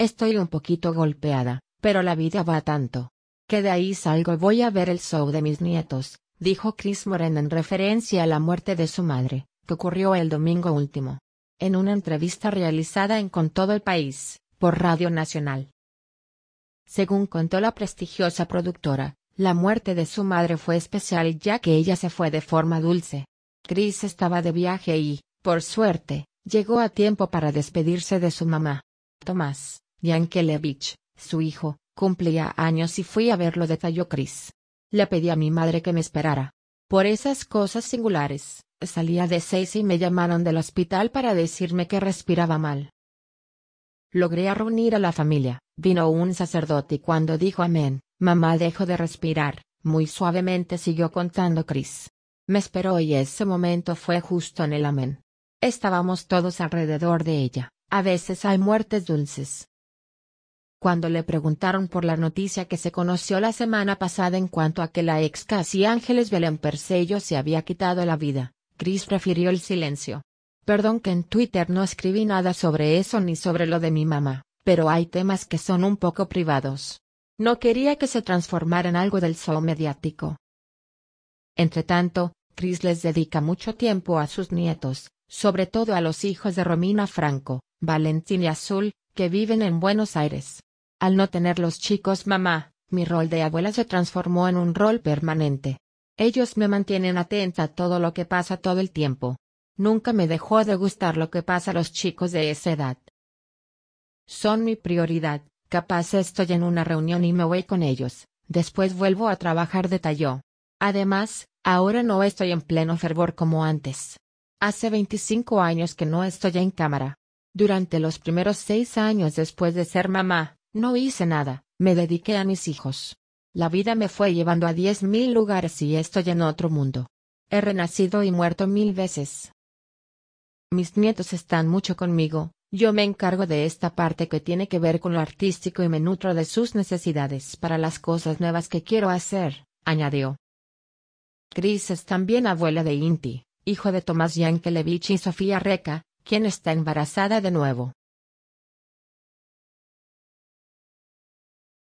Estoy un poquito golpeada, pero la vida va tanto. Que de ahí salgo y voy a ver el show de mis nietos, dijo Chris Moren en referencia a la muerte de su madre, que ocurrió el domingo último. En una entrevista realizada en Con todo el país, por Radio Nacional. Según contó la prestigiosa productora, la muerte de su madre fue especial ya que ella se fue de forma dulce. Chris estaba de viaje y, por suerte, llegó a tiempo para despedirse de su mamá. Tomás, Yankelevich, su hijo, cumplía años y fui a verlo detalló Chris. Le pedí a mi madre que me esperara. Por esas cosas singulares, salía de seis y me llamaron del hospital para decirme que respiraba mal. Logré reunir a la familia, vino un sacerdote y cuando dijo amén, mamá dejó de respirar, muy suavemente siguió contando Chris. Me esperó y ese momento fue justo en el amén. Estábamos todos alrededor de ella, a veces hay muertes dulces, cuando le preguntaron por la noticia que se conoció la semana pasada en cuanto a que la ex Casi Ángeles Belén Persello se había quitado la vida, Chris prefirió el silencio. Perdón que en Twitter no escribí nada sobre eso ni sobre lo de mi mamá, pero hay temas que son un poco privados. No quería que se transformara en algo del zoo mediático. Entretanto, Chris les dedica mucho tiempo a sus nietos, sobre todo a los hijos de Romina Franco, Valentín y Azul, que viven en Buenos Aires. Al no tener los chicos mamá, mi rol de abuela se transformó en un rol permanente. Ellos me mantienen atenta a todo lo que pasa todo el tiempo. Nunca me dejó de gustar lo que pasa a los chicos de esa edad. Son mi prioridad, capaz estoy en una reunión y me voy con ellos, después vuelvo a trabajar de tallo. Además, ahora no estoy en pleno fervor como antes. Hace 25 años que no estoy en cámara. Durante los primeros seis años después de ser mamá, no hice nada, me dediqué a mis hijos. La vida me fue llevando a diez mil lugares y estoy en otro mundo. He renacido y muerto mil veces. Mis nietos están mucho conmigo, yo me encargo de esta parte que tiene que ver con lo artístico y me nutro de sus necesidades para las cosas nuevas que quiero hacer, añadió. Chris es también abuela de Inti, hijo de Tomás Yankelevich y Sofía Reca, quien está embarazada de nuevo.